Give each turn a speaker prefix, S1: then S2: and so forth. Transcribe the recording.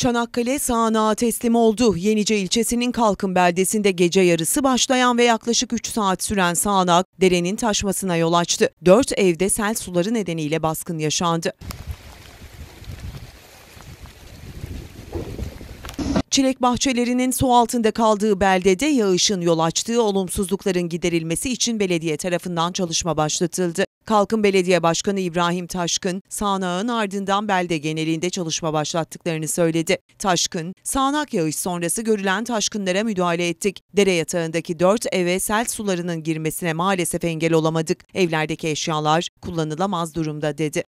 S1: Çanakkale sağanağa teslim oldu. Yenice ilçesinin Kalkın beldesinde gece yarısı başlayan ve yaklaşık 3 saat süren sağanak derenin taşmasına yol açtı. 4 evde sel suları nedeniyle baskın yaşandı. Çilek bahçelerinin su altında kaldığı beldede yağışın yol açtığı olumsuzlukların giderilmesi için belediye tarafından çalışma başlatıldı. Kalkın Belediye Başkanı İbrahim Taşkın, sağanağın ardından belde genelinde çalışma başlattıklarını söyledi. Taşkın, sağanak yağış sonrası görülen taşkınlara müdahale ettik. Dere yatağındaki dört eve sel sularının girmesine maalesef engel olamadık. Evlerdeki eşyalar kullanılamaz durumda dedi.